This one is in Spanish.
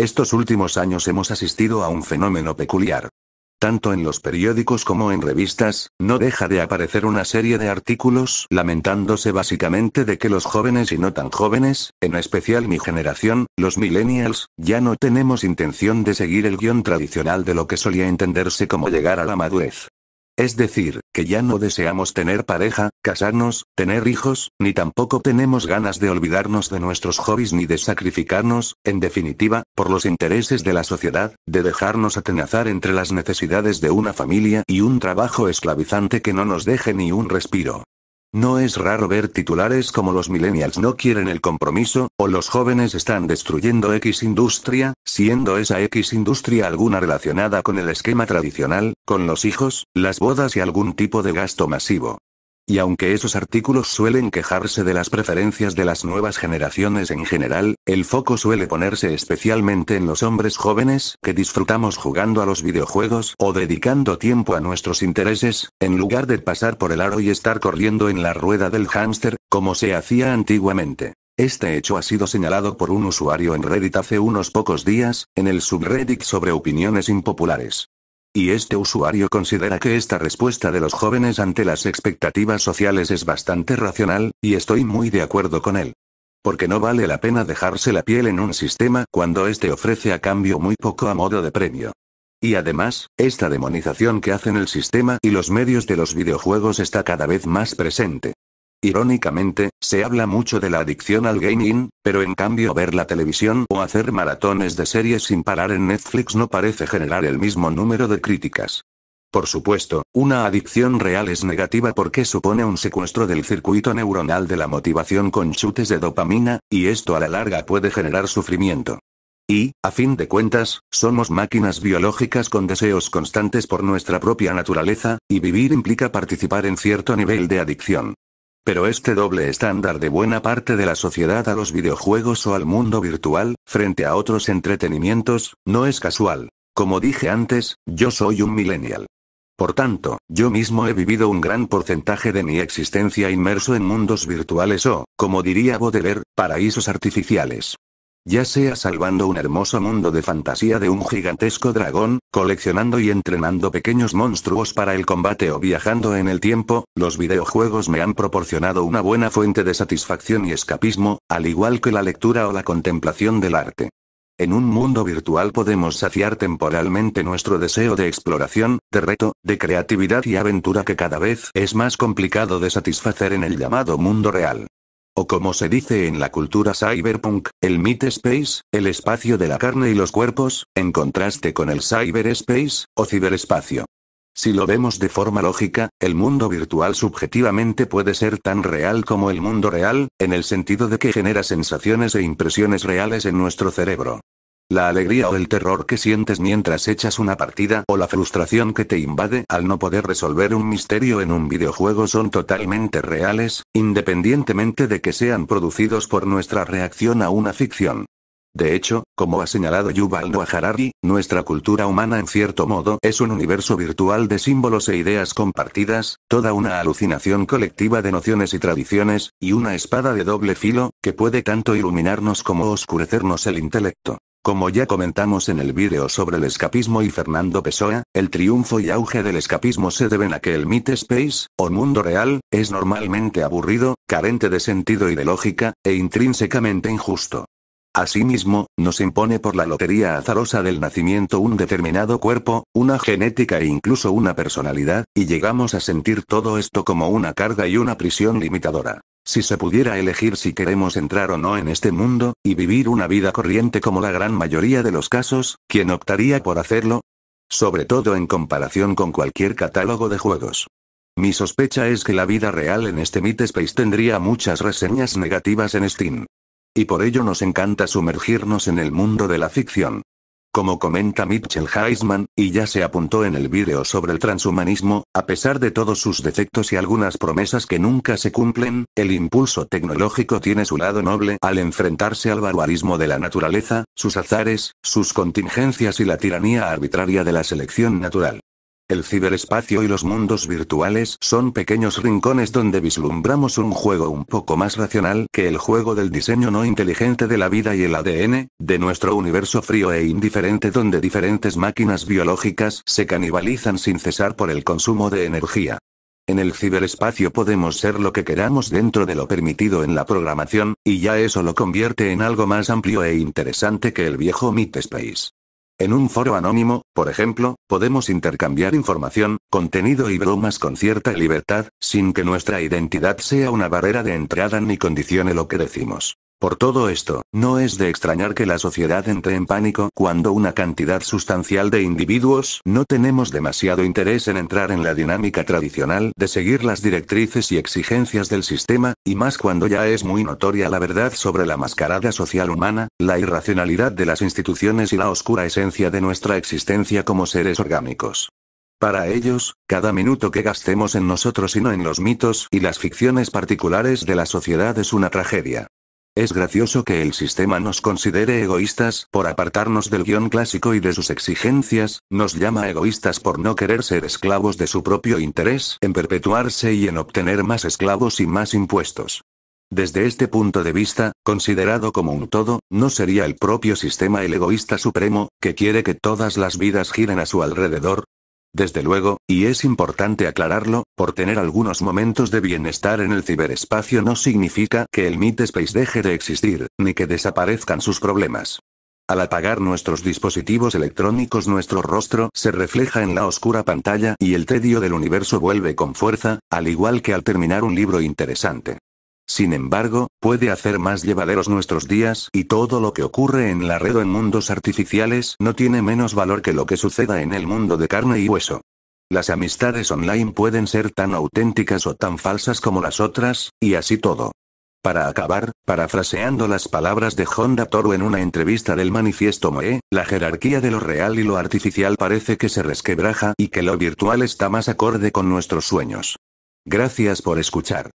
Estos últimos años hemos asistido a un fenómeno peculiar. Tanto en los periódicos como en revistas, no deja de aparecer una serie de artículos lamentándose básicamente de que los jóvenes y no tan jóvenes, en especial mi generación, los millennials, ya no tenemos intención de seguir el guión tradicional de lo que solía entenderse como llegar a la madurez. Es decir, que ya no deseamos tener pareja, casarnos, tener hijos, ni tampoco tenemos ganas de olvidarnos de nuestros hobbies ni de sacrificarnos, en definitiva, por los intereses de la sociedad, de dejarnos atenazar entre las necesidades de una familia y un trabajo esclavizante que no nos deje ni un respiro. No es raro ver titulares como los millennials no quieren el compromiso, o los jóvenes están destruyendo X industria, siendo esa X industria alguna relacionada con el esquema tradicional, con los hijos, las bodas y algún tipo de gasto masivo. Y aunque esos artículos suelen quejarse de las preferencias de las nuevas generaciones en general, el foco suele ponerse especialmente en los hombres jóvenes que disfrutamos jugando a los videojuegos o dedicando tiempo a nuestros intereses, en lugar de pasar por el aro y estar corriendo en la rueda del hámster, como se hacía antiguamente. Este hecho ha sido señalado por un usuario en Reddit hace unos pocos días, en el subreddit sobre opiniones impopulares. Y este usuario considera que esta respuesta de los jóvenes ante las expectativas sociales es bastante racional, y estoy muy de acuerdo con él. Porque no vale la pena dejarse la piel en un sistema cuando éste ofrece a cambio muy poco a modo de premio. Y además, esta demonización que hacen el sistema y los medios de los videojuegos está cada vez más presente. Irónicamente, se habla mucho de la adicción al gaming, pero en cambio ver la televisión o hacer maratones de series sin parar en Netflix no parece generar el mismo número de críticas. Por supuesto, una adicción real es negativa porque supone un secuestro del circuito neuronal de la motivación con chutes de dopamina, y esto a la larga puede generar sufrimiento. Y, a fin de cuentas, somos máquinas biológicas con deseos constantes por nuestra propia naturaleza, y vivir implica participar en cierto nivel de adicción. Pero este doble estándar de buena parte de la sociedad a los videojuegos o al mundo virtual, frente a otros entretenimientos, no es casual. Como dije antes, yo soy un millennial. Por tanto, yo mismo he vivido un gran porcentaje de mi existencia inmerso en mundos virtuales o, como diría Baudelaire, paraísos artificiales ya sea salvando un hermoso mundo de fantasía de un gigantesco dragón, coleccionando y entrenando pequeños monstruos para el combate o viajando en el tiempo, los videojuegos me han proporcionado una buena fuente de satisfacción y escapismo, al igual que la lectura o la contemplación del arte. En un mundo virtual podemos saciar temporalmente nuestro deseo de exploración, de reto, de creatividad y aventura que cada vez es más complicado de satisfacer en el llamado mundo real o como se dice en la cultura cyberpunk, el meat space, el espacio de la carne y los cuerpos, en contraste con el cyberspace, o ciberespacio. Si lo vemos de forma lógica, el mundo virtual subjetivamente puede ser tan real como el mundo real, en el sentido de que genera sensaciones e impresiones reales en nuestro cerebro. La alegría o el terror que sientes mientras echas una partida o la frustración que te invade al no poder resolver un misterio en un videojuego son totalmente reales, independientemente de que sean producidos por nuestra reacción a una ficción. De hecho, como ha señalado Yuval Noah Harari, nuestra cultura humana en cierto modo es un universo virtual de símbolos e ideas compartidas, toda una alucinación colectiva de nociones y tradiciones, y una espada de doble filo, que puede tanto iluminarnos como oscurecernos el intelecto. Como ya comentamos en el vídeo sobre el escapismo y Fernando Pessoa, el triunfo y auge del escapismo se deben a que el Meet Space, o mundo real, es normalmente aburrido, carente de sentido y de lógica, e intrínsecamente injusto. Asimismo, nos impone por la lotería azarosa del nacimiento un determinado cuerpo, una genética e incluso una personalidad, y llegamos a sentir todo esto como una carga y una prisión limitadora. Si se pudiera elegir si queremos entrar o no en este mundo, y vivir una vida corriente como la gran mayoría de los casos, ¿quién optaría por hacerlo? Sobre todo en comparación con cualquier catálogo de juegos. Mi sospecha es que la vida real en este Meet tendría muchas reseñas negativas en Steam. Y por ello nos encanta sumergirnos en el mundo de la ficción como comenta Mitchell Heisman, y ya se apuntó en el vídeo sobre el transhumanismo, a pesar de todos sus defectos y algunas promesas que nunca se cumplen, el impulso tecnológico tiene su lado noble al enfrentarse al barbarismo de la naturaleza, sus azares, sus contingencias y la tiranía arbitraria de la selección natural. El ciberespacio y los mundos virtuales son pequeños rincones donde vislumbramos un juego un poco más racional que el juego del diseño no inteligente de la vida y el ADN, de nuestro universo frío e indiferente donde diferentes máquinas biológicas se canibalizan sin cesar por el consumo de energía. En el ciberespacio podemos ser lo que queramos dentro de lo permitido en la programación, y ya eso lo convierte en algo más amplio e interesante que el viejo Meet Space. En un foro anónimo, por ejemplo, podemos intercambiar información, contenido y bromas con cierta libertad, sin que nuestra identidad sea una barrera de entrada ni condicione lo que decimos. Por todo esto, no es de extrañar que la sociedad entre en pánico cuando una cantidad sustancial de individuos no tenemos demasiado interés en entrar en la dinámica tradicional de seguir las directrices y exigencias del sistema, y más cuando ya es muy notoria la verdad sobre la mascarada social humana, la irracionalidad de las instituciones y la oscura esencia de nuestra existencia como seres orgánicos. Para ellos, cada minuto que gastemos en nosotros y no en los mitos y las ficciones particulares de la sociedad es una tragedia. Es gracioso que el sistema nos considere egoístas por apartarnos del guión clásico y de sus exigencias, nos llama egoístas por no querer ser esclavos de su propio interés en perpetuarse y en obtener más esclavos y más impuestos. Desde este punto de vista, considerado como un todo, ¿no sería el propio sistema el egoísta supremo, que quiere que todas las vidas giren a su alrededor? Desde luego, y es importante aclararlo, por tener algunos momentos de bienestar en el ciberespacio no significa que el Space deje de existir, ni que desaparezcan sus problemas. Al apagar nuestros dispositivos electrónicos nuestro rostro se refleja en la oscura pantalla y el tedio del universo vuelve con fuerza, al igual que al terminar un libro interesante. Sin embargo, puede hacer más llevaderos nuestros días y todo lo que ocurre en la red o en mundos artificiales no tiene menos valor que lo que suceda en el mundo de carne y hueso. Las amistades online pueden ser tan auténticas o tan falsas como las otras, y así todo. Para acabar, parafraseando las palabras de Honda Toro en una entrevista del manifiesto Moe, la jerarquía de lo real y lo artificial parece que se resquebraja y que lo virtual está más acorde con nuestros sueños. Gracias por escuchar.